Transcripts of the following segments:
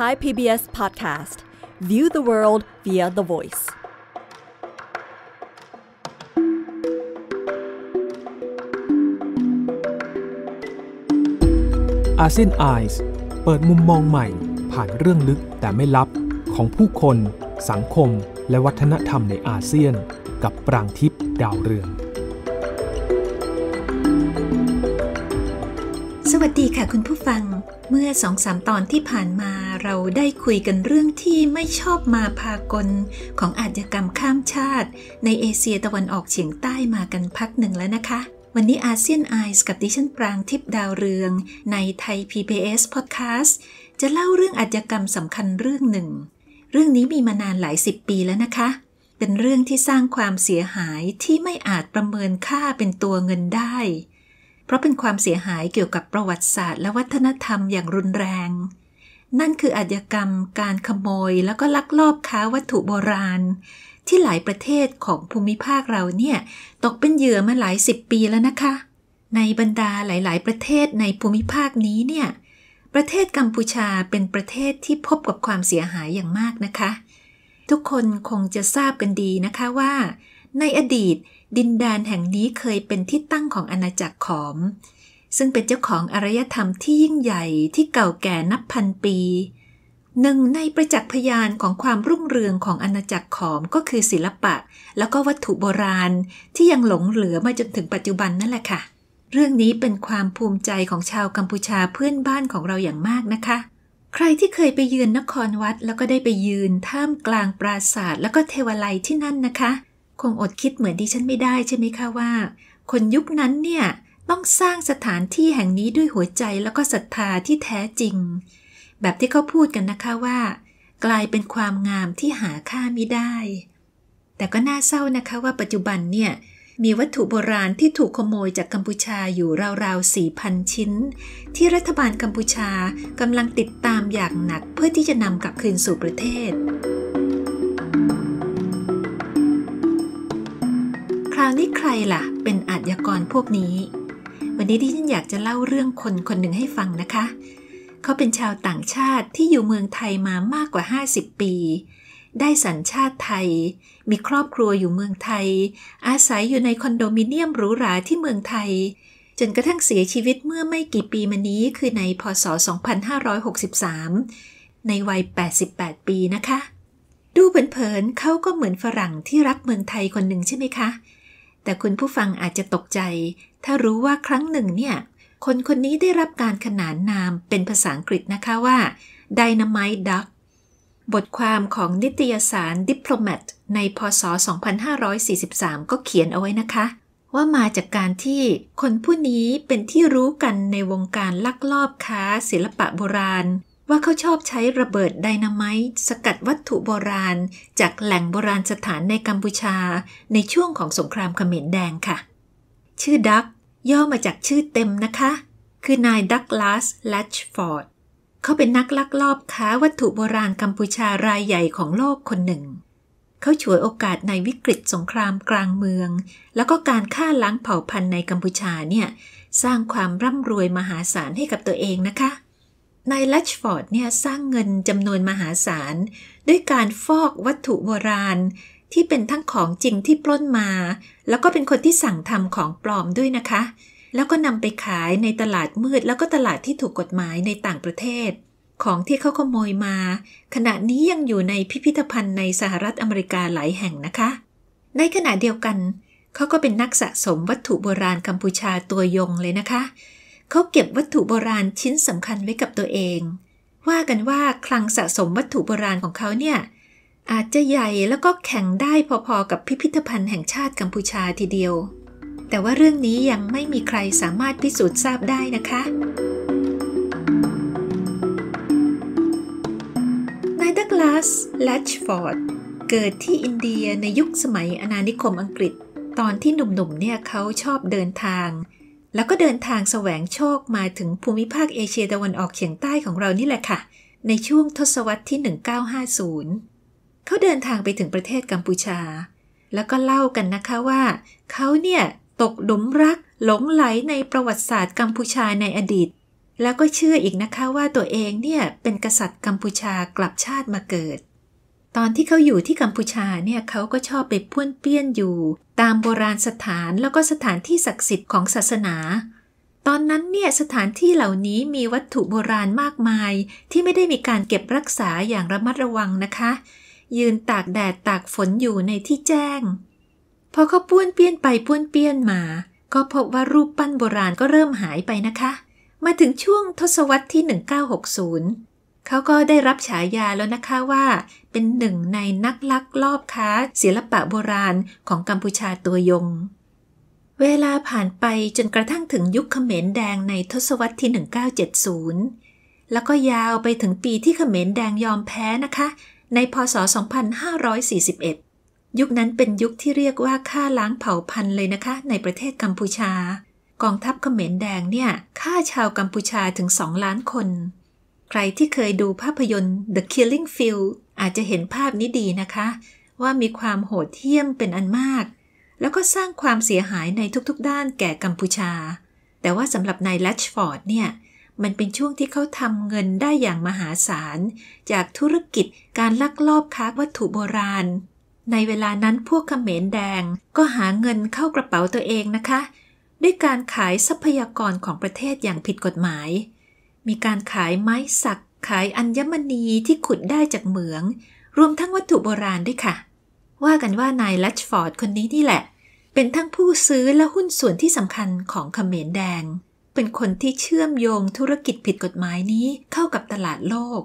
Thai PBS Podcast View the world via the voice ASEAN Eyes เปิดมุมมองใหม่ ผ่านเรื่องลึกแต่ไม่ลับ ของผู้คน สังคม และวัฒนธรรมในอาเซียน กับปรางทิพย์ดาวเรือง สวัสดีค่ะคุณผู้ฟังเมื่อสองสามตอนที่ผ่านมาเราได้คุยกันเรื่องที่ไม่ชอบมาพากลของอาชญากรรมข้ามชาติ ในเอเชียตะวันออกเฉียงใต้มากันพักหนึ่งแล้วนะคะ วันนี้อาเซียนไอส์กับดิฉันปรางทิพดาวเรืองในไทย PBS Podcast จะเล่าเรื่องอาชญากรรมสำคัญเรื่องหนึ่ง เรื่องนี้มีมานานหลายสิบปีแล้วนะคะ เป็นเรื่องที่สร้างความเสียหายที่ไม่อาจประเมินค่าเป็นตัวเงินได้เพราะเป็นความเสียหายเกี่ยวกับประวัติศาสตร์และวัฒนธรรมอย่างรุนแรง นั่นคืออาชญากรรม การขโมย แล้วก็ลักลอบค้าวัตถุโบราณ ที่หลายประเทศของภูมิภาคเราเนี่ยตกเป็นเหยื่อมาหลายสิบปีแล้วนะคะ ในบรรดาหลายๆ ประเทศในภูมิภาคนี้เนี่ย ประเทศกัมพูชาเป็นประเทศที่พบกับความเสียหายอย่างมากนะคะ ทุกคนคงจะทราบกันดีนะคะว่า ในอดีตดินแดนแห่งนี้เคยเป็นที่ตั้งของอาณาจักรขอม ซึ่งเป็นเจ้าของอารยธรรมที่ยิ่งใหญ่ที่เก่าแก่นับพันปี หนึ่ง ในประจักษ์พยานของความรุ่งเรืองของอาณาจักรขอมก็คือศิลปะแล้วก็วัตถุโบราณที่ยังหลงเหลือมาจนถึงปัจจุบันนั่นแหละค่ะ เรื่องนี้เป็นความภูมิใจของชาวกัมพูชาเพื่อนบ้านของเราอย่างมากนะคะ ใครที่เคยไปยืนนครวัด แล้วก็ได้ไปยืนท่ามกลางปราสาทแล้วก็เทวไลที่นั่นนะคะคงอดคิดเหมือนดิฉันไม่ได้ใช่ไหมคะว่า คนยุคนั้นเนี่ยต้องสร้างสถานที่แห่งนี้ด้วยหัวใจแล้วก็ศรัทธาที่แท้จริง แบบที่เขาพูดกันนะคะว่า กลายเป็นความงามที่หาค่าไม่ได้ แต่ก็น่าเศร้านะคะว่าปัจจุบันเนี่ย มีวัตถุโบราณที่ถูกขโมยจากกัมพูชาอยู่ราวๆ 4,000 ชิ้น ที่รัฐบาลกัมพูชากำลังติดตามอย่างหนักเพื่อที่จะนำกลับคืนสู่ประเทศาวนี้ใครล่ะเป็นอาชญากรพวกนี้ วันนี้ที่ฉันอยากจะเล่าเรื่องคนคนหนึ่งให้ฟังนะคะ เขาเป็นชาวต่างชาติที่อยู่เมืองไทยมามากกว่า 50 ปี ได้สัญชาติไทย มีครอบครัวอยู่เมืองไทย อาศัยอยู่ในคอนโดมิเนียมหรูหราที่เมืองไทย จนกระทั่งเสียชีวิตเมื่อไม่กี่ปีมานี้คือในพศ 2563 ในวัย 88 ปีนะคะ ดูเผินๆเขาก็เหมือนฝรั่งที่รักเมืองไทยคนหนึ่งใช่ไหมคะแต่คุณผู้ฟังอาจจะตกใจ ถ้ารู้ว่าครั้งหนึ่งเนี่ย คนคนนี้ได้รับการขนานนามเป็นภาษาอังกฤษนะคะว่า Dynamite Duck บทความของนิตยสาร Diplomat ในพศ 2543 ก็เขียนเอาไว้นะคะ ว่ามาจากการที่คนผู้นี้เป็นที่รู้กันในวงการลักลอบค้าศิลปะโบราณว่าเขาชอบใช้ระเบิดไดนาไมต์สกัดวัตถุโบราณจากแหล่งโบราณสถานในกัมพูชา ในช่วงของสงครามเขมรแดงค่ะ ชื่อดักย่อมาจากชื่อเต็มนะคะ คือนายดักลาสลัชฟอร์ดเขาเป็นนักลักลอบค้าวัตถุโบราณกัมพูชารายใหญ่ของโลกคนหนึ่ง เขาฉวยโอกาสในวิกฤตสงครามกลางเมือง แล้วก็การฆ่าล้างเผ่าพันธุ์ในกัมพูชาเนี่ยสร้างความร่ำรวยมหาศาลให้กับตัวเองนะคะนายลัชฟอร์ดเนี่ยสร้างเงินจำนวนมหาศาลด้วยการฟอกวัตถุโบราณที่เป็นทั้งของจริงที่ปล้นมา แล้วก็เป็นคนที่สั่งทำของปลอมด้วยนะคะ แล้วก็นำไปขายในตลาดมืดแล้วก็ตลาดที่ถูกกฎหมายในต่างประเทศ ของที่เขาขโมยมา ขณะนี้ยังอยู่ในพิพิธภัณฑ์ในสหรัฐอเมริกาหลายแห่งนะคะ ในขณะเดียวกัน เขาก็เป็นนักสะสมวัตถุโบราณกัมพูชาตัวยงเลยนะคะเเขาเก็บวัตถุโบราณชิ้นสำคัญไว้กับตัวเอง ว่ากันว่าคลังสะสมวัตถุโบราณของเขาเนี่ย อาจจะใหญ่แล้วก็แข็งได้พอๆกับพิพิธภัณฑ์แห่งชาติกัมพูชาทีเดียว แต่ว่าเรื่องนี้ยังไม่มีใครสามารถพิสูจน์ทราบได้นะคะ นายดักลาสแลชฟอร์ด เกิดที่อินเดียในยุคสมัยอาณานิคมอังกฤษ ตอนที่หนุ่มๆเนี่ยเขาชอบเดินทางแล้วก็เดินทางแสวงโชคมาถึงภูมิภาคเอเชียตะวันออกเฉียงใต้ของเรานี่แหละค่ะ ในช่วงทศวรรษที่ 1950 เขาเดินทางไปถึงประเทศกัมพูชา แล้วก็เล่ากันนะคะว่า เขาเนี่ยตกหลุมรัก หลงไหลในประวัติศาสตร์กัมพูชาในอดีต แล้วก็เชื่ออีกนะคะว่าตัวเองเนี่ยเป็นกษัตริย์กัมพูชากลับชาติมาเกิด ตอนที่เขาอยู่ที่กัมพูชาเนี่ยเขาก็ชอบไปพ่วนเปี้ยนอยู่ตามโบราณสถานแล้วก็สถานที่ศักดิ์สิทธิ์ของศาสนา ตอนนั้นเนี่ยสถานที่เหล่านี้มีวัตถุโบราณมากมายที่ไม่ได้มีการเก็บรักษาอย่างระมัดระวังนะคะ ยืนตากแดดตากฝนอยู่ในที่แจ้ง พอเขาป้วนเปี้ยนไปป้วนเปี้ยนมา ก็พบว่ารูปปั้นโบราณก็เริ่มหายไปนะคะ มาถึงช่วงทศวรรษที่ 1960เขาก็ได้รับฉายาแล้วนะคะว่าเป็นหนึ่งในนักลักลอบค้าศิลปะโบราณของกัมพูชาตัวยง เวลาผ่านไปจนกระทั่งถึงยุคเขมรแดงในทศวรรษที่1970 แล้วก็ยาวไปถึงปีที่เขมรแดงยอมแพ้นะคะ ในพศ 2541 ยุคนั้นเป็นยุคที่เรียกว่าฆ่าล้างเผ่าพันธุ์เลยนะคะ ในประเทศกัมพูชา กองทัพเขมรแดงเนี่ยฆ่าชาวกัมพูชาถึง2ล้านคนใครที่เคยดูภาพยนตร์ The Killing Field อาจจะเห็นภาพนี้ดีนะคะ ว่ามีความโหดเหี้ยมเป็นอันมาก แล้วก็สร้างความเสียหายในทุกๆด้านแก่กัมพูชา แต่ว่าสำหรับนายลัชฟอร์ดเนี่ย มันเป็นช่วงที่เขาทำเงินได้อย่างมหาศาล จากธุรกิจการลักลอบค้าวัตถุโบราณ ในเวลานั้นพวกเขมรแดงก็หาเงินเข้ากระเป๋าตัวเองนะคะ ด้วยการขายทรัพยากรของประเทศอย่างผิดกฎหมายมีการขายไม้สักขายอัญมณีที่ขุดได้จากเหมือง รวมทั้งวัตถุโบราณด้วยค่ะ ว่ากันว่านายลัชฟอร์ดคนนี้นี่แหละ เป็นทั้งผู้ซื้อและหุ้นส่วนที่สำคัญของเขมรแดง เป็นคนที่เชื่อมโยงธุรกิจผิดกฎหมายนี้เข้ากับตลาดโลก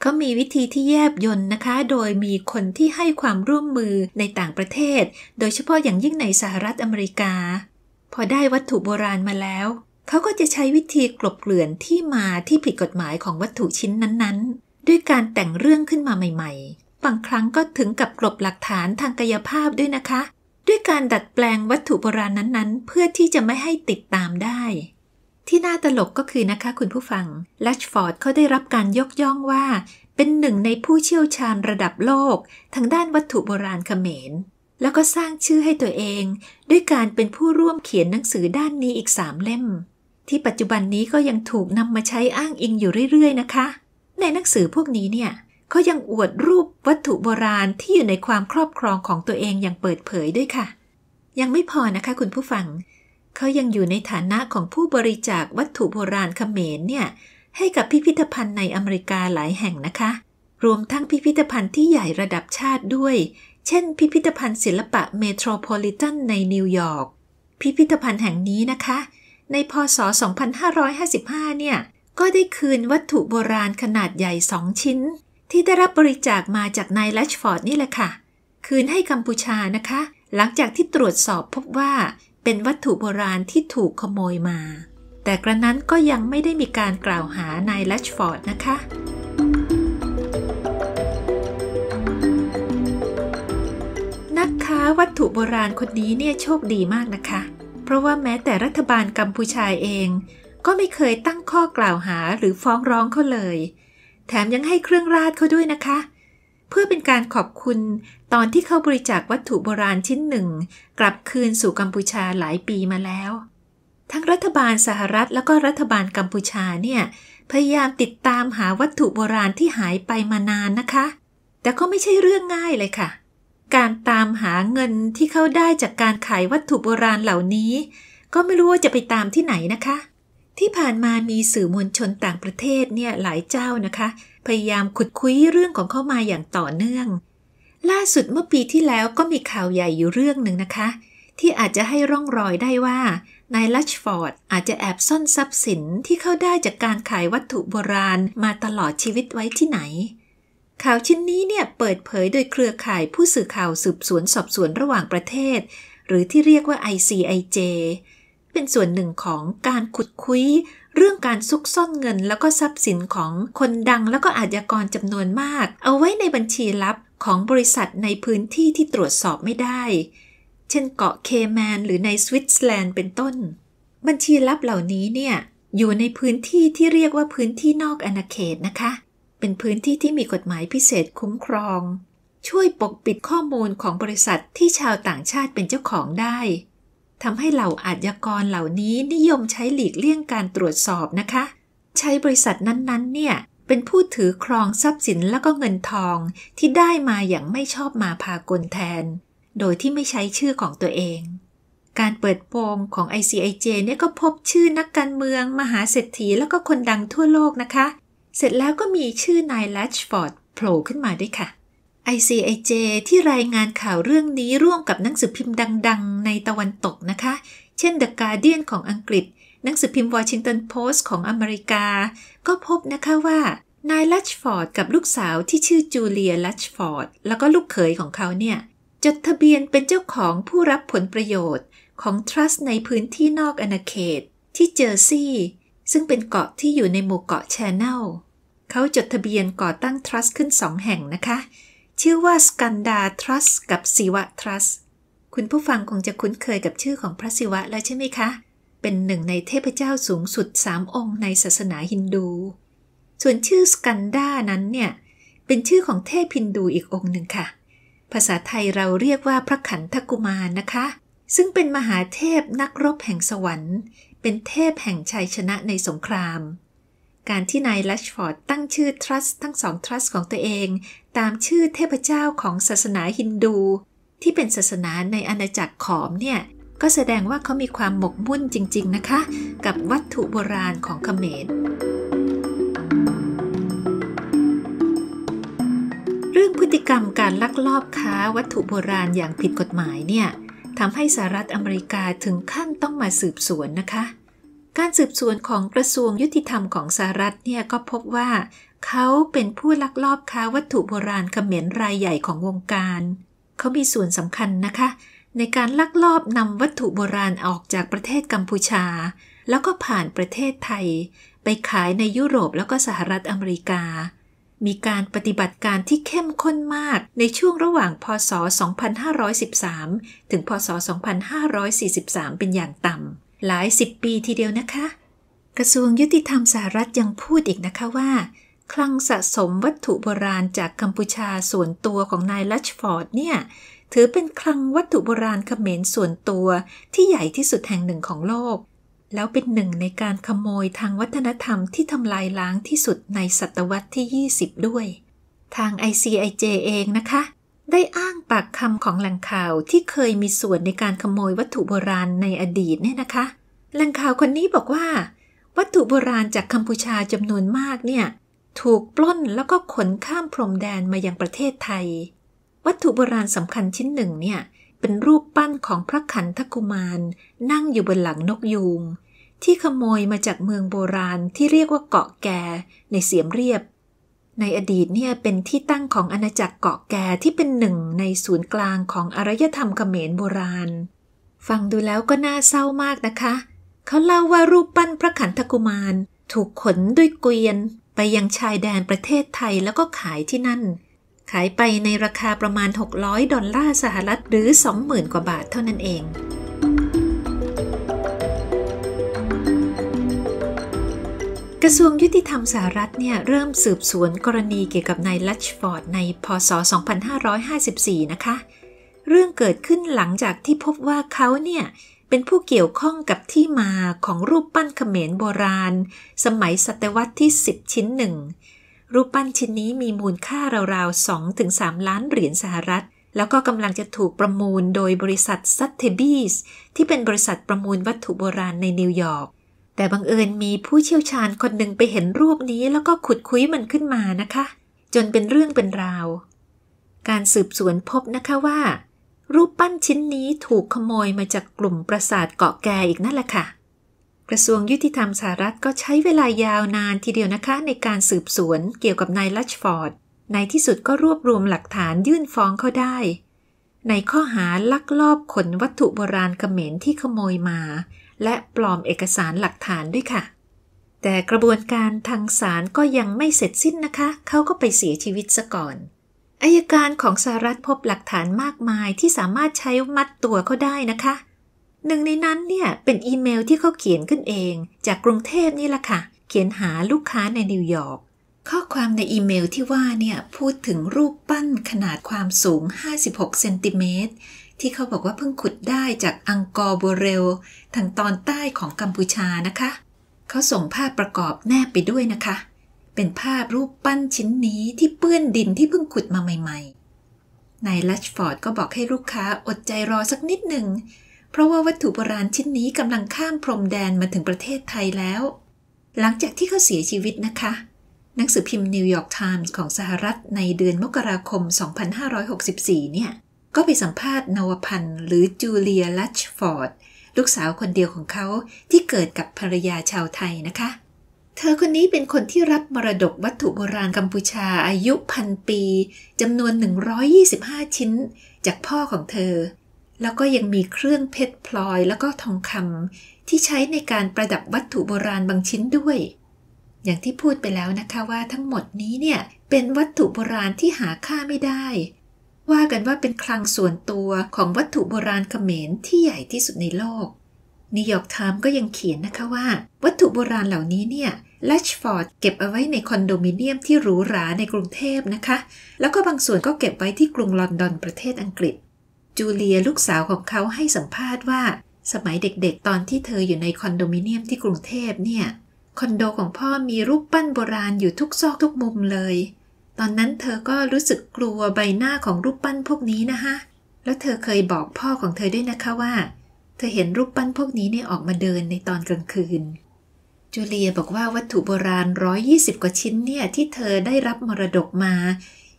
เขามีวิธีที่แยบยนต์นะคะ โดยมีคนที่ให้ความร่วมมือในต่างประเทศ โดยเฉพาะอย่างยิ่งในสหรัฐอเมริกา พอได้วัตถุโบราณมาแล้วเขาก็จะใช้วิธีกลบเกลื่อนที่มาที่ผิดกฎหมายของวัตถุชิ้นนั้นๆ ด้วยการแต่งเรื่องขึ้นมาใหม่ ๆ บางครั้งก็ถึงกับกลบหลักฐานทางกายภาพด้วยนะคะ ด้วยการดัดแปลงวัตถุโบราณนั้นๆ เพื่อที่จะไม่ให้ติดตามได้ ที่น่าตลกก็คือนะคะคุณผู้ฟังลัชฟอร์ดเขาได้รับการยกย่องว่า เป็นหนึ่งในผู้เชี่ยวชาญระดับโลกทางด้านวัตถุโบราณเขมร แล้วก็สร้างชื่อให้ตัวเอง ด้วยการเป็นผู้ร่วมเขียนหนังสือด้านนี้อีกสามเล่มที่ปัจจุบันนี้ก็ยังถูกนำมาใช้อ้างอิงอยู่เรื่อย ๆ นะคะ ในหนังสือพวกนี้เนี่ยเขายังอวดรูปวัตถุโบราณที่อยู่ในความครอบครองของตัวเองอย่างเปิดเผยด้วยค่ะ ยังไม่พอนะคะคุณผู้ฟัง เขายังอยู่ในฐานะของผู้บริจาควัตถุโบราณเขมรเนี่ย ให้กับพิพิธภัณฑ์ในอเมริกาหลายแห่งนะคะ รวมทั้งพิพิธภัณฑ์ที่ใหญ่ระดับชาติด้วย เช่นพิพิธภัณฑ์ศิลปะเมโทรโพลิแทนในนิวยอร์ก พิพิธภัณฑ์แห่งนี้นะคะในพศ 2555 เนี่ย ก็ได้คืนวัตถุโบราณขนาดใหญ่สองชิ้น ที่ได้รับบริจาคมาจากนายลัชฟอร์ดนี่แหละค่ะ คืนให้กัมพูชานะคะ หลังจากที่ตรวจสอบพบว่า เป็นวัตถุโบราณที่ถูกขโมยมา แต่กระนั้นก็ยังไม่ได้มีการกล่าวหานายลัชฟอร์ดนะคะ นักค้าวัตถุโบราณคนนี้เนี่ยโชคดีมากนะคะเพราะว่าแม้แต่รัฐบาลกัมพูชาเองก็ไม่เคยตั้งข้อกล่าวหาหรือฟ้องร้องเขาเลย แถมยังให้เครื่องราชเขาด้วยนะคะ เพื่อเป็นการขอบคุณตอนที่เขาบริจาควัตถุโบราณชิ้นหนึ่ง กลับคืนสู่กัมพูชาหลายปีมาแล้ว ทั้งรัฐบาลสหรัฐแล้วก็รัฐบาลกัมพูชาเนี่ยพยายามติดตามหาวัตถุโบราณที่หายไปมานานนะคะ แต่ก็ไม่ใช่เรื่องง่ายเลยค่ะการตามหาเงินที่เขาได้จากการขายวัตถุโบราณเหล่านี้ ก็ไม่รู้ว่าจะไปตามที่ไหนนะคะ ที่ผ่านมามีสื่อมวลชนต่างประเทศเนี่ยหลายเจ้านะคะ พยายามขุดคุยเรื่องของเขามาอย่างต่อเนื่อง ล่าสุดเมื่อปีที่แล้วก็มีข่าวใหญ่อยู่เรื่องหนึ่งนะคะ ที่อาจจะให้ร่องรอยได้ว่านายลัชฟอร์ดอาจจะแอบซ่อนทรัพย์สินที่เขาได้จากการขายวัตถุโบราณมาตลอดชีวิตไว้ที่ไหนข่าวชิ้นนี้เนี่ยเปิดเผยโดยเครือข่ายผู้สื่อข่าวสืบสวนสอบสวนระหว่างประเทศ หรือที่เรียกว่า ICIJ เป็นส่วนหนึ่งของการขุดคุยเรื่องการซุกซ่อนเงินแล้วก็ทรัพย์สินของคนดังแล้วก็อาชญากรจำนวนมาก เอาไว้ในบัญชีลับของบริษัทในพื้นที่ที่ตรวจสอบไม่ได้ เช่นเกาะเคแมนหรือในสวิตเซอร์แลนด์เป็นต้น บัญชีลับเหล่านี้เนี่ยอยู่ในพื้นที่ที่เรียกว่าพื้นที่นอกอาณาเขตนะคะเป็นพื้นที่ที่มีกฎหมายพิเศษคุ้มครอง ช่วยปกปิดข้อมูลของบริษัทที่ชาวต่างชาติเป็นเจ้าของได้ทำให้เหล่าอาชญากรเหล่านี้นิยมใช้หลีกเลี่ยงการตรวจสอบนะคะ ใช้บริษัทนั้นๆ เนี่ย เป็นผู้ถือครองทรัพย์สินแล้วก็เงินทอง ที่ได้มาอย่างไม่ชอบมาพากลแทน โดยที่ไม่ใช้ชื่อของตัวเอง การเปิดโปงของ ICIJ เนี่ยก็พบชื่อนักการเมือง มหาเศรษฐีแล้วก็คนดังทั่วโลกนะคะเสร็จแล้วก็มีชื่อนายลัชฟอร์ดโผล่ขึ้นมาด้วยค่ะ ICIJ ที่รายงานข่าวเรื่องนี้ร่วมกับหนังสือพิมพ์ดังๆ ในตะวันตกนะคะ เช่น The Guardian ของอังกฤษ หนังสือพิมพ์ Washington Post ของอเมริกา ก็พบนะคะว่านายลัชฟอร์ดกับลูกสาวที่ชื่อจูเลียลัชฟอร์ดแล้วก็ลูกเขยของเขาเนี่ย จดทะเบียนเป็นเจ้าของผู้รับผลประโยชน์ของทรัสต์ในพื้นที่นอกอาณาเขต ที่เจอร์ซีย์ซึ่งเป็นเกาะที่อยู่ในหมู่เกาะแชนแนลเขาจดทะเบียนก่อตั้งทรัสต์ขึ้นสองแห่งนะคะ ชื่อว่าสกันดาทรัสต์กับศิวะทรัสต์คุณผู้ฟังคงจะคุ้นเคยกับชื่อของพระศิวะแล้วใช่ไหมคะ เป็นหนึ่งในเทพเจ้าสูงสุดสามองค์ในศาสนาฮินดู ส่วนชื่อสกันดานั้นเนี่ย เป็นชื่อของเทพฮินดูอีกองค์หนึ่งค่ะ ภาษาไทยเราเรียกว่าพระขันธกุมารนะคะ ซึ่งเป็นมหาเทพนักรบแห่งสวรรค์เป็นเทพแห่งชัยชนะในสงคราม การที่นายลัชฟอร์ดตั้งชื่อทรัสทั้งสองทรัสของตัวเอง ตามชื่อเทพเจ้าของศาสนาฮินดู ที่เป็นศาสนาในอาณาจักรขอมเนี่ย ก็แสดงว่าเขามีความหมกมุ่นจริง ๆนะคะ กับวัตถุโบราณของเขมรเรื่องพฤติกรรมการลักลอบค้าวัตถุโบราณอย่างผิดกฎหมายเนี่ยทำให้สหรัฐอเมริกาถึงขั้นต้องมาสืบสวนนะคะการสืบสวนของกระทรวงยุติธรรมของสหรัฐเนี่ยก็พบว่าเขาเป็นผู้ลักลอบค้าวัตถุโบราณเขมรรายใหญ่ของวงการ เขามีส่วนสำคัญนะคะ ในการลักลอบนำวัตถุโบราณออกจากประเทศกัมพูชา แล้วก็ผ่านประเทศไทย ไปขายในยุโรปแล้วก็สหรัฐอเมริกา มีการปฏิบัติการที่เข้มข้นมากในช่วงระหว่างพศ 2513 ถึงพศ 2543 เป็นอย่างต่ำหลายสิบปีทีเดียวนะคะ กระทรวงยุติธรรมสหรัฐยังพูดอีกนะคะว่า คลังสะสมวัตถุโบราณจากกัมพูชาส่วนตัวของนายลัชฟอร์ดเนี่ย ถือเป็นคลังวัตถุโบราณเขมรส่วนตัวที่ใหญ่ที่สุดแห่งหนึ่งของโลก แล้วเป็นหนึ่งในการขโมยทางวัฒนธรรมที่ทำลายล้างที่สุดในศตวรรษที่ 20 ด้วย ทาง ICIJ เองนะคะได้อ้างปากคำของแหล่งข่าวที่เคยมีส่วนในการขโมยวัตถุโบราณในอดีตเนี่ยนะคะแหล่งข่าวคนนี้บอกว่า วัตถุโบราณจากกัมพูชาจำนวนมากเนี่ยถูกปล้นแล้วก็ขนข้ามพรมแดนมายังประเทศไทย วัตถุโบราณสำคัญชิ้นหนึ่งเนี่ย เป็นรูปปั้นของพระขันทกุมาร นั่งอยู่บนหลังนกยูงที่ขโมยมาจากเมืองโบราณที่เรียกว่าเกาะแก่ในเสียมเรียบในอดีตเนี่ยเป็นที่ตั้งของอาณาจักรเกาะแก่ที่เป็นหนึ่งในศูนย์กลางของอารยธรรมเขมรโบราณ ฟังดูแล้วก็น่าเศร้ามากนะคะ เขาเล่าว่ารูปปั้นพระขันธกุมาร ถูกขนด้วยเกวียน ไปยังชายแดนประเทศไทยแล้วก็ขายที่นั่น ขายไปในราคาประมาณ 600 ดอลลาร์สหรัฐหรือ 20,000 กว่าบาทเท่านั้นเองระทรวงยุติธรรมสหรัฐเนี่ยเริ่มสืบสวนกรณีเกี่ยวกับนายลัชฟอร์ดในพศ 2554 นะคะ เรื่องเกิดขึ้นหลังจากที่พบว่าเขาเนี่ยเป็นผู้เกี่ยวข้องกับที่มาของรูปปั้นเขมรโบราณสมัยศตวรรษที่ 10 ชิ้นหนึ่ง รูปปั้นชิ้นนี้มีมูลค่าราวๆ 2-3 ล้านเหรียญสหรัฐ แล้วก็กำลังจะถูกประมูลโดยบริษัทซัตเทบีสที่เป็นบริษัทประมูลวัตถุโบราณในนิวยอร์กแต่บังเอิญมีผู้เชี่ยวชาญคนหนึ่งไปเห็นรูปนี้แล้วก็ขุดคุ้ยมันขึ้นมานะคะ จนเป็นเรื่องเป็นราว การสืบสวนพบนะคะว่า รูปปั้นชิ้นนี้ถูกขโมยมาจากกลุ่มปราสาทเกาะแกอีกนั่นแหละค่ะกระทรวงยุติธรรมสหรัฐก็ใช้เวลายาวนานทีเดียวนะคะในการสืบสวนเกี่ยวกับนายลัชฟอร์ด ในที่สุดก็รวบรวมหลักฐานยื่นฟ้องเขาได้ ในข้อหาลักลอบขนวัตถุโบราณเขมรที่ขโมยมาและปลอมเอกสารหลักฐานด้วยค่ะ แต่กระบวนการทางศาลก็ยังไม่เสร็จสิ้นนะคะ เขาก็ไปเสียชีวิตซะก่อน อายการของสหรัฐพบหลักฐานมากมายที่สามารถใช้มัดตัวเขาได้นะคะ หนึ่งในนั้นเนี่ยเป็นอีเมลที่เขาเขียนขึ้นเอง จากกรุงเทพนี่แหละค่ะ เขียนหาลูกค้าในนิวยอร์ก ข้อความในอีเมลที่ว่าเนี่ยพูดถึงรูปปั้นขนาดความสูง 56เซนติเมตรที่เขาบอกว่าเพิ่งขุดได้จากอังกอร์บเรลทางตอนใต้ของกัมพูชานะคะ เขาส่งภาพประกอบแนบไปด้วยนะคะ เป็นภาพรูปปั้นชิ้นนี้ที่เปื้อนดินที่เพิ่งขุดมาใหม่ๆนายลัชฟอร์ดก็บอกให้ลูกค้าอดใจรอสักนิดหนึ่ง เพราะว่าวัตถุโบราณชิ้นนี้กำลังข้ามพรมแดนมาถึงประเทศไทยแล้ว หลังจากที่เขาเสียชีวิตนะคะ หนังสือพิมพ์นิวยอร์กไทมส์ของสหรัฐในเดือนมกราคม 2564 เนี่ยก็ไปสัมภาษณ์นวพันธ์หรือจูเลียลัชฟอร์ดลูกสาวคนเดียวของเขาที่เกิดกับภรรยาชาวไทยนะคะ เธอคนนี้เป็นคนที่รับมรดกวัตถุโบราณกัมพูชาอายุพันปีจำนวน 125 ชิ้นจากพ่อของเธอ แล้วก็ยังมีเครื่องเพชรพลอยแล้วก็ทองคำที่ใช้ในการประดับวัตถุโบราณบางชิ้นด้วย อย่างที่พูดไปแล้วนะคะว่าทั้งหมดนี้เนี่ยเป็นวัตถุโบราณที่หาค่าไม่ได้ว่ากันว่าเป็นคลังส่วนตัวของวัตถุโบราณเขมรที่ใหญ่ที่สุดในโลกนิยอ์กไทม์ก็ยังเขียนนะคะว่า วัตถุโบราณเหล่านี้เนี่ยลัชฟอร์ดเก็บเอาไว้ในคอนโดมิเนียมที่หรูหราในกรุงเทพนะคะ แล้วก็บางส่วนก็เก็บไว้ที่กรุงลอนดอนประเทศอังกฤษ จูเลียลูกสาวของเขาให้สัมภาษณ์ว่า สมัยเด็กๆตอนที่เธออยู่ในคอนโดมิเนียมที่กรุงเทพเนี่ยคอนโดของพ่อมีรูปปั้นโบราณอยู่ทุกซอกทุกมุมเลยตอนนั้นเธอก็รู้สึกกลัวใบหน้าของรูป ปั้นพวกนี้นะคะ แล้ว เธอเคยบอกพ่อของเธอด้วยนะคะว่า เธอเห็นรูปปั้นพวกนี้เนี่ยออกมาเดินในตอนกลางคืน จูเลียบอกว่าวัตถุโบราณ 120 กว่าชิ้นเนี่ยที่เธอได้รับมรดกมา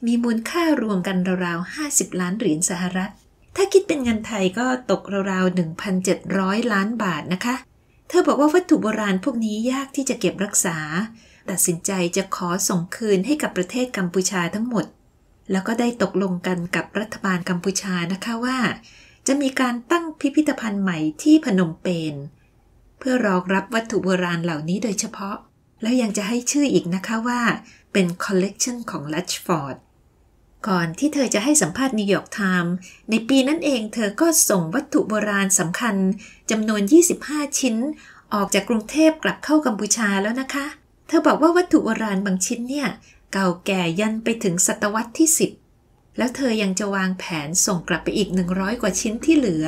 มีมูลค่ารวมกันราวๆ 50 ล้านเหรียญสหรัฐ ถ้าคิดเป็นเงินไทยก็ตกราวๆ 1,700 ล้านบาทนะคะ เธอบอกว่าวัตถุโบราณพวกนี้ยากที่จะเก็บรักษาตัดสินใจจะขอส่งคืนให้กับประเทศกัมพูชาทั้งหมด แล้วก็ได้ตกลงกันกับรัฐบาลกัมพูชานะคะว่า จะมีการตั้งพิพิธภัณฑ์ใหม่ที่พนมเปญเพื่อรองรับวัตถุโบราณเหล่านี้โดยเฉพาะ แล้วยังจะให้ชื่ออีกนะคะว่า เป็นคอลเลกชันของลัชฟอร์ด ก่อนที่เธอจะให้สัมภาษณ์นิวยอร์กไทม์ในปีนั้นเอง เธอก็ส่งวัตถุโบราณสำคัญจำนวน 25 ชิ้น ออกจากกรุงเทพกลับเข้ากัมพูชาแล้วนะคะเธอบอกว่าวัตถุโบราณบางชิ้นเนี่ยเก่าแก่ยันไปถึงศตวรรษที่ 10 แล้วเธอยังจะวางแผนส่งกลับไปอีก 100 กว่าชิ้นที่เหลือ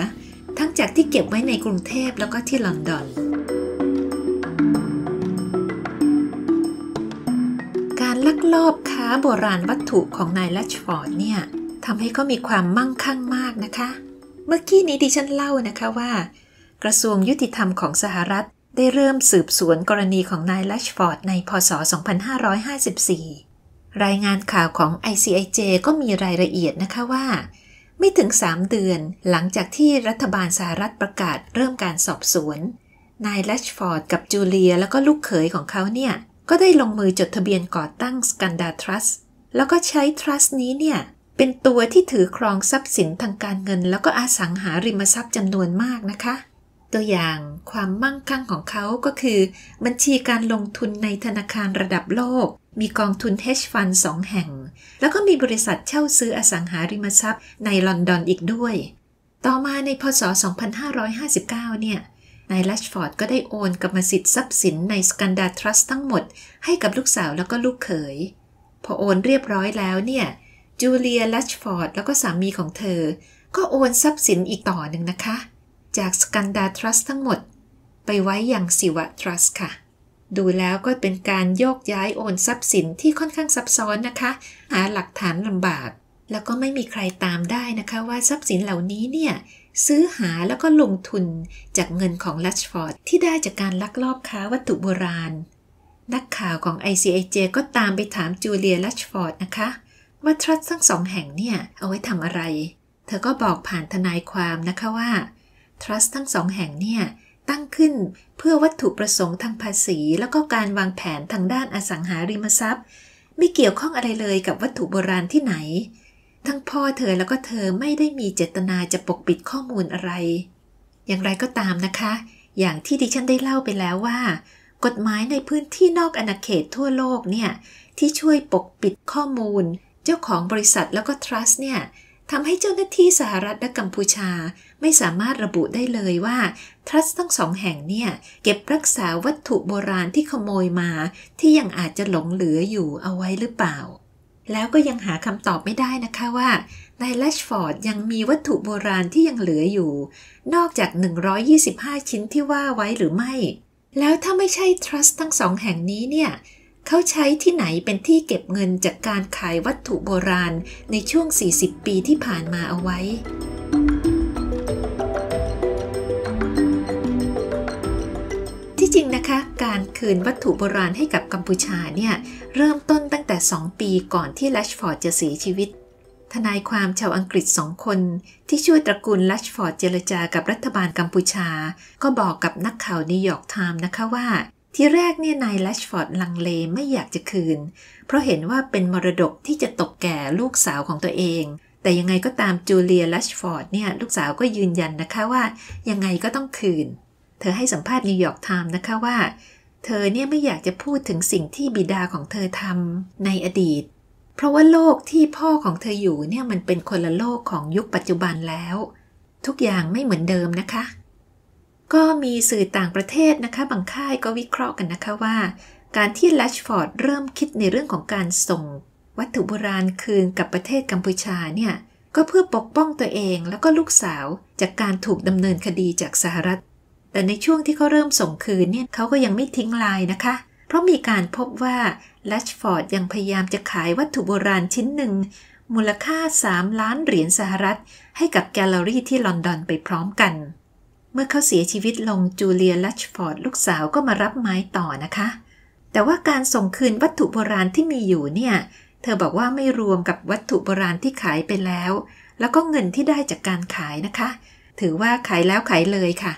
ทั้งจากที่เก็บไว้ในกรุงเทพแล้วก็ที่ลอนดอนการลักลอบค้าโบราณวัตถุของนายลัชฟอร์ดเนี่ยทำให้เขามีความมั่งคั่งมากนะคะ เมื่อกี้นี้ดิฉันเล่านะคะว่า กระทรวงยุติธรรมของสหรัฐได้เริ่มสืบสวนกรณีของนายลัชฟอร์ดใน พศ 2554 รายงานข่าวของ ICIJ ก็มีรายละเอียดนะคะว่า ไม่ถึง 3 เดือนหลังจากที่รัฐบาลสหรัฐประกาศเริ่มการสอบสวน นายลัชฟอร์ดกับจูเลีย แล้วก็ลูกเขยของเขาเนี่ย ก็ได้ลงมือจดทะเบียนก่อตั้งสกันดาทรัสแล้วก็ใช้ทรัสนี้เนี่ย เป็นตัวที่ถือครองทรัพย์สินทางการเงิน แล้วก็อสังหาริมทรัพย์จำนวนมากนะคะตัวอย่างความมั่งคั่งของเขาก็คือบัญชีการลงทุนในธนาคารระดับโลก มีกองทุน hedge fund สองแห่ง แล้วก็มีบริษัทเช่าซื้ออสังหาริมทรัพย์ในลอนดอนอีกด้วย ต่อมาในพศ 2559 เนี่ยนายลัชฟอร์ดก็ได้โอนกรรมสิทธิ์ทรัพย์สินในสกันดาทรัสทั้งหมดให้กับลูกสาวแล้วก็ลูกเขยพอโอนเรียบร้อยแล้วเนี่ยจูเลียลัชฟอร์ดแล้วก็สามีของเธอ ก็โอนทรัพย์สินอีกต่อหนึ่งนะคะจากสกันดาทรัสทั้งหมด ไปไว้อย่างสิวะทรัสค่ะ ดูแล้วก็เป็นการโยกย้ายโอนทรัพย์สินที่ค่อนข้างซับซ้อนนะคะ หาหลักฐานลำบากแล้วก็ไม่มีใครตามได้นะคะว่าทรัพย์สินเหล่านี้เนี่ย ซื้อหาแล้วก็ลงทุนจากเงินของลัชฟอร์ดที่ได้จากการลักลอบค้าวัตถุโบราณ นักข่าวของ ICIJ ก็ตามไปถามจูเลียลัชฟอร์ดนะคะ ว่าทรัสทั้งสองแห่งเนี่ยเอาไว้ทำอะไรเธอก็บอกผ่านทนายความนะคะว่าทรัสต์ทั้งสองแห่งเนี่ย ตั้งขึ้นเพื่อวัตถุประสงค์ทางภาษี แล้วก็การวางแผนทางด้านอสังหาริมทรัพย์ ไม่เกี่ยวข้องอะไรเลยกับวัตถุโบราณที่ไหน ทั้งพ่อเธอแล้วก็เธอไม่ได้มีเจตนาจะปกปิดข้อมูลอะไร อย่างไรก็ตามนะคะ อย่างที่ดิฉันได้เล่าไปแล้วว่า กฎหมายในพื้นที่นอกอาณาเขตทั่วโลกเนี่ยที่ช่วยปกปิดข้อมูล เจ้าของบริษัทแล้วก็ทรัสต์เนี่ยทำให้เจ้าหน้าที่สหรัฐและกัมพูชาไม่สามารถระบุได้เลยว่าทรัสต์ทั้งสองแห่งเนี่ยเก็บรักษาวัตถุโบราณที่ขโมยมาที่ยังอาจจะหลงเหลืออยู่เอาไว้หรือเปล่า แล้วก็ยังหาคำตอบไม่ได้นะคะว่านายแลชฟอร์ดยังมีวัตถุโบราณที่ยังเหลืออยู่ นอกจาก 125 ชิ้นที่ว่าไว้หรือไม่ แล้วถ้าไม่ใช่ทรัสต์ทั้งสองแห่งนี้เนี่ยเขาใช้ที่ไหนเป็นที่เก็บเงินจากการขายวัตถุโบราณในช่วง 40 ปีที่ผ่านมาเอาไว้คืนวัตถุโบราณให้กับกัมพูชาเนี่ยเริ่มต้นตั้งแต่ 2 ปีก่อนที่ลัชฟอร์ดจะเสียชีวิต ทนายความชาวอังกฤษสองคน ที่ช่วยตระกูลลัชฟอร์ดเจรจากับรัฐบาลกัมพูชา ก็บอกกับนักข่าวนิวยอร์กไทม์นะคะว่า ที่แรกเนี่ยนายลัชฟอร์ดลังเลไม่อยากจะคืน เพราะเห็นว่าเป็นมรดกที่จะตกแก่ลูกสาวของตัวเอง แต่ยังไงก็ตามจูเลียลัชฟอร์ดเนี่ยลูกสาวก็ยืนยันนะคะว่า ยังไงก็ต้องคืน เธอให้สัมภาษณ์นิวยอร์กไทม์นะคะว่าเธอเนี่ยไม่อยากจะพูดถึงสิ่งที่บิดาของเธอทำในอดีต เพราะว่าโลกที่พ่อของเธออยู่เนี่ยมันเป็นคนละโลกของยุคปัจจุบันแล้ว ทุกอย่างไม่เหมือนเดิมนะคะ ก็มีสื่อต่างประเทศนะคะบางค่ายก็วิเคราะห์กันนะคะว่า การที่ลัชฟอร์ดเริ่มคิดในเรื่องของการส่งวัตถุโบราณคืนกับประเทศกัมพูชาเนี่ยก็เพื่อปกป้องตัวเองแล้วก็ลูกสาว จากการถูกดำเนินคดีจากสหรัฐแต่ในช่วงที่เขาเริ่มส่งคืนเนี่ยเขาก็ยังไม่ทิ้งลายนะคะ เพราะมีการพบว่าลัชฟอร์ดยังพยายามจะขายวัตถุโบราณชิ้นหนึ่งมูลค่า 3 ล้านเหรียญสหรัฐให้กับแกลเลอรี่ที่ลอนดอนไปพร้อมกัน เมื่อเขาเสียชีวิตลงจูเลียลัชฟอร์ดลูกสาวก็มารับไม้ต่อนะคะ แต่ว่าการส่งคืนวัตถุโบราณที่มีอยู่เนี่ย เธอบอกว่าไม่รวมกับวัตถุโบราณที่ขายไปแล้ว แล้วก็เงินที่ได้จากการขายนะคะ ถือว่าขายแล้วขายเลยค่ะ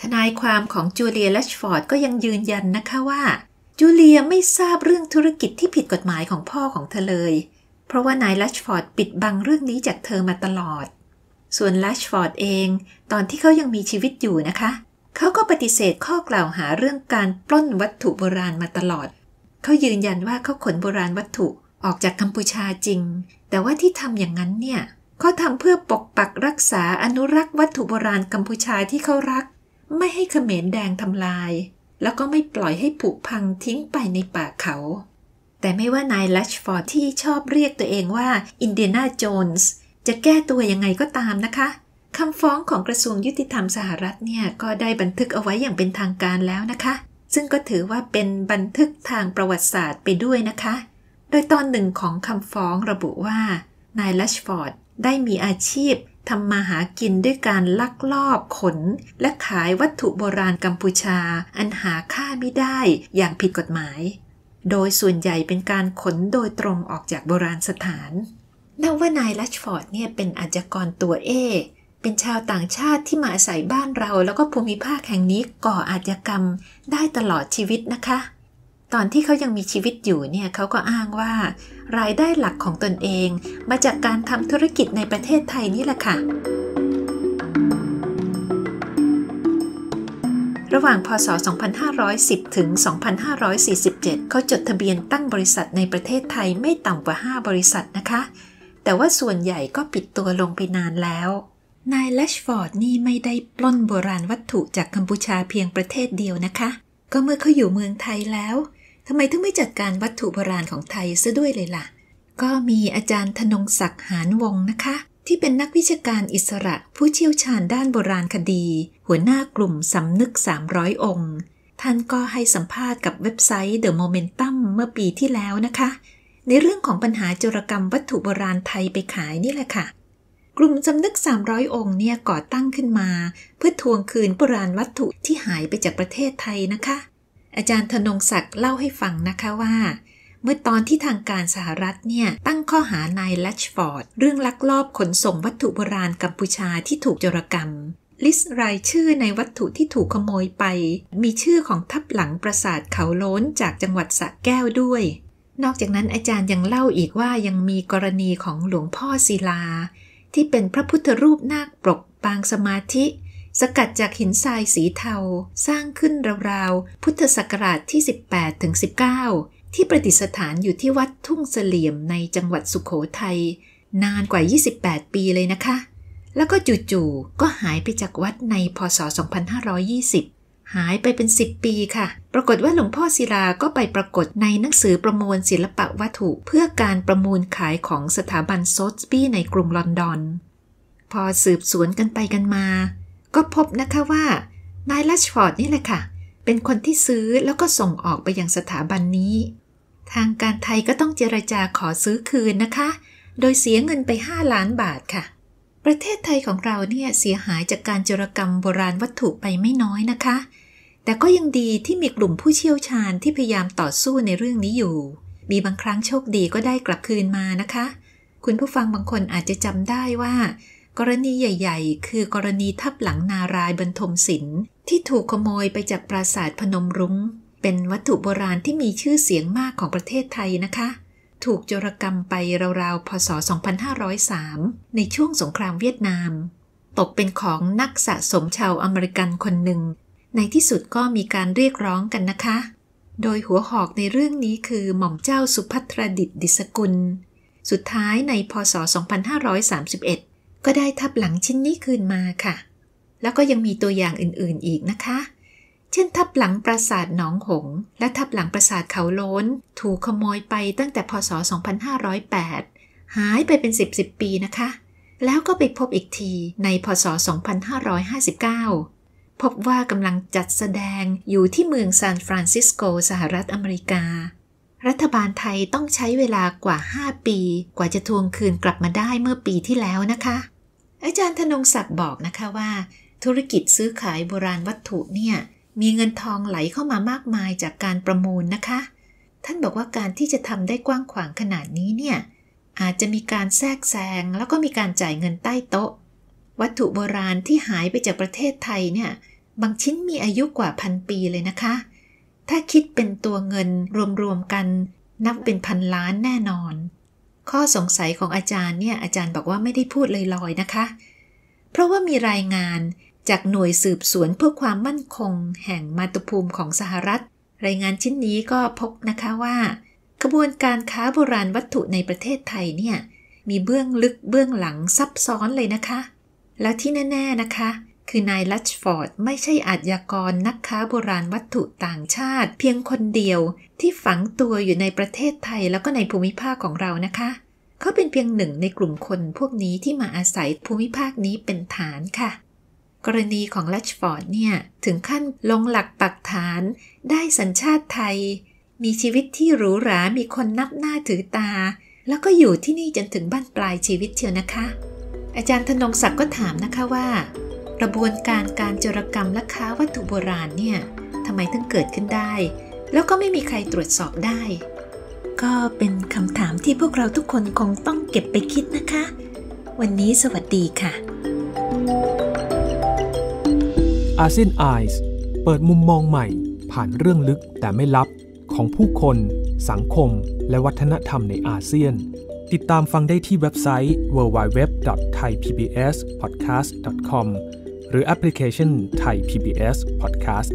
ทนายความของจูเลียลัชฟอร์ดก็ยังยืนยันนะคะว่า จูเลียไม่ทราบเรื่องธุรกิจที่ผิดกฎหมายของพ่อของเธอเลย เพราะว่านายลัชฟอร์ดปิดบังเรื่องนี้จากเธอมาตลอด ส่วนลัชฟอร์ดเอง ตอนที่เขายังมีชีวิตอยู่นะคะ เขาก็ปฏิเสธข้อกล่าวหาเรื่องการปล้นวัตถุโบราณมาตลอด เขายืนยันว่าเขาขนโบราณวัตถุออกจากกัมพูชาจริง แต่ว่าที่ทำอย่างนั้นเนี่ยเขาทำเพื่อปกปักรักษาอนุรักษ์วัตถุโบราณกัมพูชาที่เขารักไม่ให้เขมรแดงทำลาย แล้วก็ไม่ปล่อยให้ผุพังทิ้งไปในป่าเขา แต่ไม่ว่านายลัชฟอร์ดที่ชอบเรียกตัวเองว่าอินเดียนาโจนส์จะแก้ตัวยังไงก็ตามนะคะ คำฟ้องของกระทรวงยุติธรรมสหรัฐเนี่ย ก็ได้บันทึกเอาไว้อย่างเป็นทางการแล้วนะคะ ซึ่งก็ถือว่าเป็นบันทึกทางประวัติศาสตร์ไปด้วยนะคะ โดยตอนหนึ่งของคำฟ้องระบุว่านายลัชฟอร์ดได้มีอาชีพทำมาหากินด้วยการลักลอบขน และขายวัตถุโบราณกัมพูชา อันหาค่าไม่ได้อย่างผิดกฎหมาย โดยส่วนใหญ่เป็นการขนโดยตรงออกจากโบราณสถานนัว่านายลัชฟอร์ดเนี่ยเป็นอาจกรตัวเอเป็นชาวต่างชาติที่มาอาศัยบ้านเราแล้วก็ภูมิภาคแห่งนี้ก่ออาชญากรรม ได้ตลอดชีวิตนะคะตอนที่เขายังมีชีวิตอยู่เนี่ย เขาก็อ้างว่ารายได้หลักของตนเอง มาจากการทำธุรกิจในประเทศไทยนี่แหละค่ะ ระหว่าง พศ 2510 ถึง 2547 เขาจดทะเบียนตั้งบริษัทในประเทศไทยไม่ต่ำกว่า 5 บริษัทนะคะ แต่ว่าส่วนใหญ่ก็ปิดตัวลงไปนานแล้ว นายเลชฟอร์ดนี่ไม่ได้ปล้นโบราณวัตถุจากกัมพูชาเพียงประเทศเดียวนะคะ ก็เมื่อเขาอยู่เมืองไทยแล้วทำไมถึงไม่จัดการวัตถุโบราณของไทยซะด้วยเลยล่ะ ก็มีอาจารย์ธนงศักดิ์หานวงนะคะ ที่เป็นนักวิชาการอิสระ ผู้เชี่ยวชาญด้านโบราณคดี หัวหน้ากลุ่มสำนึก 300 องค์ ท่านก็ให้สัมภาษณ์กับเว็บไซต์ The Momentum เมื่อปีที่แล้วนะคะ ในเรื่องของปัญหาจรกรรมวัตถุโบราณไทยไปขายนี่แหละค่ะ กลุ่มสำนึก 300 องค์เนี่ยก่อตั้งขึ้นมา เพื่อทวงคืนโบราณวัตถุที่หายไปจากประเทศไทยนะคะอาจารย์ธนงศักดิ์เล่าให้ฟังนะคะว่า เมื่อตอนที่ทางการสหรัฐเนี่ย ตั้งข้อหานายลัชฟอร์ด เรื่องลักลอบขนส่งวัตถุโบราณกัมพูชาที่ถูกจรกรรม ลิสต์รายชื่อในวัตถุที่ถูกขโมยไป มีชื่อของทับหลังปราสาทเขาโล้นจากจังหวัดสระแก้วด้วย นอกจากนั้นอาจารย์ยังเล่าอีกว่ายังมีกรณีของหลวงพ่อศิลาที่เป็นพระพุทธรูปนาคปรกปางสมาธิสกัดจากหินทรายสีเทา สร้างขึ้นราวๆ พุทธศักราชที่ 18ถึง19 ที่ประดิษฐานอยู่ที่วัดทุ่งเสลี่ยมในจังหวัดสุขโขทยัยนานกว่า 28 ปีเลยนะคะ แล้วก็จู่ๆก็หายไปจากวัดในพศ 2520 หายไปเป็น 10 ปีค่ะ ปรากฏว่าหลวงพ่อศิลาก็ไปปรากฏในหนังสือประมวลศิลปะวัตถุเพื่อการประมูลขายของสถาบันโซสบี้ในกรุงลอนดอน พอสืบสวนกันไปกันมาก็พบนะคะว่านายลัชฟอร์ดนี่แหละค่ะ เป็นคนที่ซื้อแล้วก็ส่งออกไปยังสถาบันนี้ ทางการไทยก็ต้องเจรจาขอซื้อคืนนะคะ โดยเสียเงินไป 5 ล้านบาทค่ะ ประเทศไทยของเราเนี่ยเสียหายจากการจรกรรมโบราณวัตถุไปไม่น้อยนะคะ แต่ก็ยังดีที่มีกลุ่มผู้เชี่ยวชาญที่พยายามต่อสู้ในเรื่องนี้อยู่ มีบางครั้งโชคดีก็ได้กลับคืนมานะคะ คุณผู้ฟังบางคนอาจจะจำได้ว่ากรณีใหญ่ๆ คือกรณีทับหลังนารายบรรทมศิลป์ที่ถูกขโมยไปจากปราสาทพนมรุง้งเป็นวัตถุโบราณที่มีชื่อเสียงมากของประเทศไทยนะคะ ถูกโจรกรรมไปราวๆพศ 2503ในช่วงสงครามเวียดนาม ตกเป็นของนักสะสมชาวอเมริกันคนหนึ่ง ในที่สุดก็มีการเรียกร้องกันนะคะ โดยหัวหอกในเรื่องนี้คือหม่อมเจ้าสุภัทรดิตดิสกุล สุดท้ายในพศ 2531ก็ได้ทับหลังชิ้นนี้คืนมาค่ะ แล้วก็ยังมีตัวอย่างอื่นๆอีกนะคะ เช่นทับหลังปราสาทหนองหง และทับหลังปราสาทเขาโล้นถูกขโมยไปตั้งแต่พศ 2508 หายไปเป็น10 10 ปีนะคะ แล้วก็ไปพบอีกทีในพศ 2559 พบว่ากำลังจัดแสดงอยู่ที่เมืองซานฟรานซิสโก สหรัฐอเมริการัฐบาลไทยต้องใช้เวลากว่า 5 ปี กว่าจะทวงคืนกลับมาได้เมื่อปีที่แล้วนะคะ อาจารย์ธนงศักดิ์บอกนะคะว่า ธุรกิจซื้อขายโบราณวัตถุเนี่ยมีเงินทองไหลเข้ามามากมายจากการประมูลนะคะ ท่านบอกว่าการที่จะทำได้กว้างขวางขนาดนี้เนี่ยอาจจะมีการแทรกแซงแล้วก็มีการจ่ายเงินใต้โต๊ะ วัตถุโบราณที่หายไปจากประเทศไทยเนี่ย บางชิ้นมีอายุกว่าพันปีเลยนะคะถ้าคิดเป็นตัวเงินรวมๆกัน นับเป็นพันล้านแน่นอน ข้อสงสัยของอาจารย์เนี่ย อาจารย์บอกว่าไม่ได้พูดลอยๆนะคะ เพราะว่ามีรายงานจากหน่วยสืบสวนเพื่อความมั่นคงแห่งมาตุภูมิของสหรัฐ รายงานชิ้นนี้ก็พบนะคะว่าขบวนการค้าโบราณวัตถุในประเทศไทยเนี่ย มีเบื้องลึกเบื้องหลังซับซ้อนเลยนะคะ และที่แน่ๆนะคะคือนายลัชฟอร์ดไม่ใช่อาจยากรนักค้าโบราณวัตถุต่างชาติ เพียงคนเดียวที่ฝังตัวอยู่ในประเทศไทยแล้วก็ในภูมิภาคของเรานะคะ เขาเป็นเพียงหนึ่งในกลุ่มคนพวกนี้ที่มาอาศัยภูมิภาคนี้เป็นฐานค่ะ กรณีของลัชฟอร์ดเนี่ย ถึงขั้นลงหลักปักฐาน ได้สัญชาติไทย มีชีวิตที่หรูหรามีคนนับหน้าถือตา แล้วก็อยู่ที่นี่จนถึงบ้านปลายชีวิตเชียวนะคะ อาจารย์ธนงศักดิ์ก็ถามนะคะว่ากระบวนการการจรกรรมและค้าวัตถุโบราณเนี่ยทำไมถึงเกิดขึ้นได้ แล้วก็ไม่มีใครตรวจสอบได้ ก็เป็นคำถามที่พวกเราทุกคน คงต้องเก็บไปคิดนะคะ วันนี้สวัสดีค่ะอาเซียนไอส์เปิดมุมมองใหม่ผ่านเรื่องลึกแต่ไม่ลับของผู้คน สังคม และวัฒนธรรมในอาเซียน ติดตามฟังได้ที่เว็บไซต์ www.thaipbspodcast.com หรือแอปพลิเคชันไทย PBS Podcast